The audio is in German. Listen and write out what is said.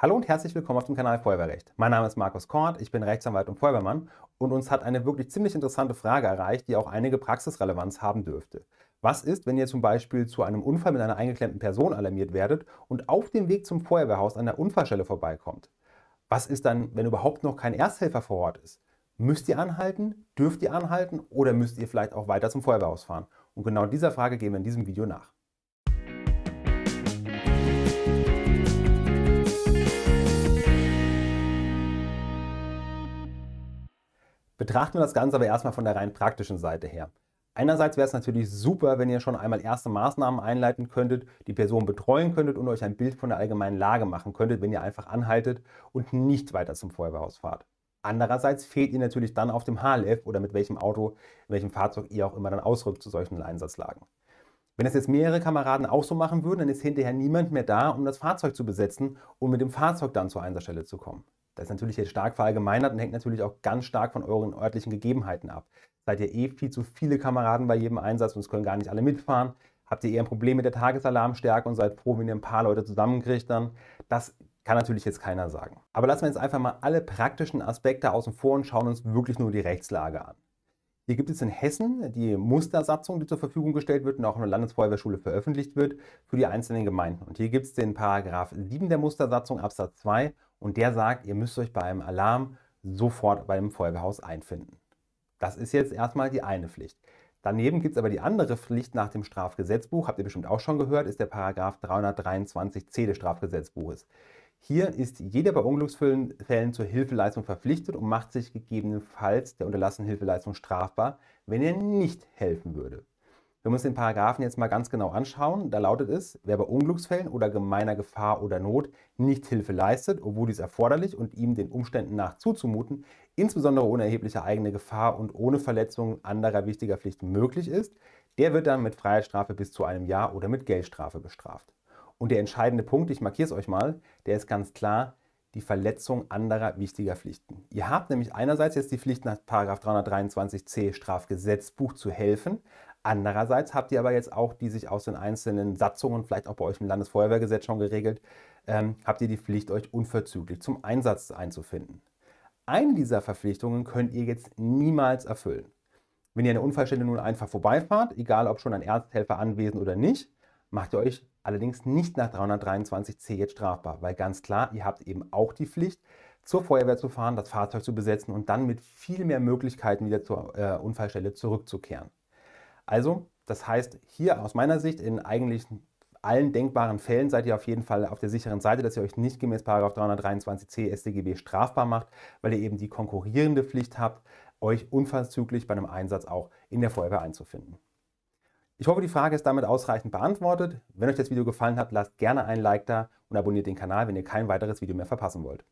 Hallo und herzlich willkommen auf dem Kanal Feuerwehrrecht. Mein Name ist Markus Kort, ich bin Rechtsanwalt und Feuerwehrmann und uns hat eine wirklich ziemlich interessante Frage erreicht, die auch einige Praxisrelevanz haben dürfte. Was ist, wenn ihr zum Beispiel zu einem Unfall mit einer eingeklemmten Person alarmiert werdet und auf dem Weg zum Feuerwehrhaus an der Unfallstelle vorbeikommt? Was ist dann, wenn überhaupt noch kein Ersthelfer vor Ort ist? Müsst ihr anhalten? Dürft ihr anhalten? Oder müsst ihr vielleicht auch weiter zum Feuerwehrhaus fahren? Und genau dieser Frage gehen wir in diesem Video nach. Betrachten wir das Ganze aber erstmal von der rein praktischen Seite her. Einerseits wäre es natürlich super, wenn ihr schon einmal erste Maßnahmen einleiten könntet, die Person betreuen könntet und euch ein Bild von der allgemeinen Lage machen könntet, wenn ihr einfach anhaltet und nicht weiter zum Feuerwehrhaus fahrt. Andererseits fehlt ihr natürlich dann auf dem HLF oder mit welchem Auto, in welchem Fahrzeug ihr auch immer dann ausrückt zu solchen Einsatzlagen. Wenn das jetzt mehrere Kameraden auch so machen würden, dann ist hinterher niemand mehr da, um das Fahrzeug zu besetzen und mit dem Fahrzeug dann zur Einsatzstelle zu kommen. Das ist natürlich jetzt stark verallgemeinert und hängt natürlich auch ganz stark von euren örtlichen Gegebenheiten ab. Seid ihr eh viel zu viele Kameraden bei jedem Einsatz und es können gar nicht alle mitfahren? Habt ihr eher ein Problem mit der Tagesalarmstärke und seid froh, wenn ihr ein paar Leute zusammenkriegt dann? Das kann natürlich jetzt keiner sagen. Aber lassen wir jetzt einfach mal alle praktischen Aspekte außen vor und schauen uns wirklich nur die Rechtslage an. Hier gibt es in Hessen die Mustersatzung, die zur Verfügung gestellt wird und auch in der Landesfeuerwehrschule veröffentlicht wird für die einzelnen Gemeinden. Und hier gibt es den Paragraph 7 der Mustersatzung Absatz 2 und der sagt, ihr müsst euch bei einem Alarm sofort bei einem Feuerwehrhaus einfinden. Das ist jetzt erstmal die eine Pflicht. Daneben gibt es aber die andere Pflicht nach dem Strafgesetzbuch, habt ihr bestimmt auch schon gehört, ist der Paragraph 323c des Strafgesetzbuches. Hier ist jeder bei Unglücksfällen zur Hilfeleistung verpflichtet und macht sich gegebenenfalls der unterlassenen Hilfeleistung strafbar, wenn er nicht helfen würde. Wenn wir uns den Paragraphen jetzt mal ganz genau anschauen, da lautet es, wer bei Unglücksfällen oder gemeiner Gefahr oder Not nicht Hilfe leistet, obwohl dies erforderlich und ihm den Umständen nach zuzumuten, insbesondere ohne erhebliche eigene Gefahr und ohne Verletzung anderer wichtiger Pflichten möglich ist, der wird dann mit Freiheitsstrafe bis zu einem Jahr oder mit Geldstrafe bestraft. Und der entscheidende Punkt, ich markiere es euch mal, der ist ganz klar, die Verletzung anderer wichtiger Pflichten. Ihr habt nämlich einerseits jetzt die Pflicht nach 323c Strafgesetzbuch zu helfen, Andererseits habt ihr aber jetzt auch, die sich aus den einzelnen Satzungen, vielleicht auch bei euch im Landesfeuerwehrgesetz schon geregelt, ähm, habt ihr die Pflicht, euch unverzüglich zum Einsatz einzufinden. Eine dieser Verpflichtungen könnt ihr jetzt niemals erfüllen. Wenn ihr eine Unfallstelle nun einfach vorbeifahrt, egal ob schon ein Ersthelfer anwesend oder nicht, macht ihr euch allerdings nicht nach 323c jetzt strafbar, weil ganz klar, ihr habt eben auch die Pflicht, zur Feuerwehr zu fahren, das Fahrzeug zu besetzen und dann mit viel mehr Möglichkeiten wieder zur äh, Unfallstelle zurückzukehren. Also, das heißt, hier aus meiner Sicht in eigentlich allen denkbaren Fällen seid ihr auf jeden Fall auf der sicheren Seite, dass ihr euch nicht gemäß 323c StGB strafbar macht, weil ihr eben die konkurrierende Pflicht habt, euch unverzüglich bei einem Einsatz auch in der Feuerwehr einzufinden. Ich hoffe, die Frage ist damit ausreichend beantwortet. Wenn euch das Video gefallen hat, lasst gerne ein Like da und abonniert den Kanal, wenn ihr kein weiteres Video mehr verpassen wollt.